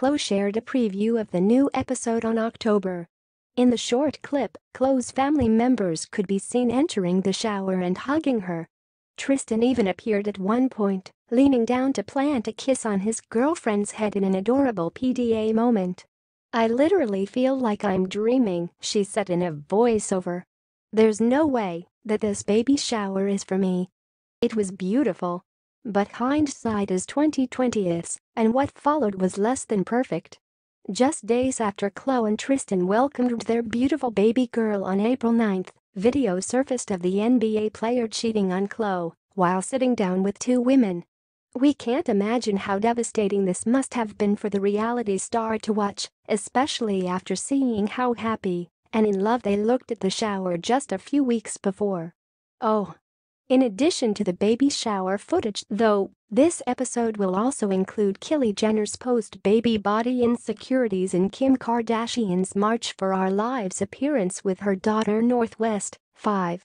Chloe shared a preview of the new episode on October. In the short clip, Chloe's family members could be seen entering the shower and hugging her. Tristan even appeared at one point, leaning down to plant a kiss on his girlfriend's head in an adorable PDA moment. I literally feel like I'm dreaming, she said in a voiceover. There's no way that this baby shower is for me. It was beautiful, but hindsight is 2020ths, and what followed was less than perfect. Just days after Chloe and Tristan welcomed their beautiful baby girl on April 9th, video surfaced of the NBA player cheating on Chloe while sitting down with two women. We can't imagine how devastating this must have been for the reality star to watch, especially after seeing how happy and in love they looked at the shower just a few weeks before. Oh, in addition to the baby shower footage, though, this episode will also include Kylie Jenner's post-baby body insecurities and Kim Kardashian's March for Our Lives appearance with her daughter Northwest, 5.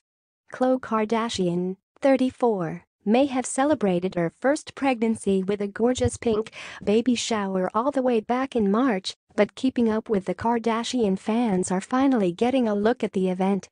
Khloe Kardashian, 34, may have celebrated her first pregnancy with a gorgeous pink baby shower all the way back in March, but keeping up with the Kardashian fans are finally getting a look at the event.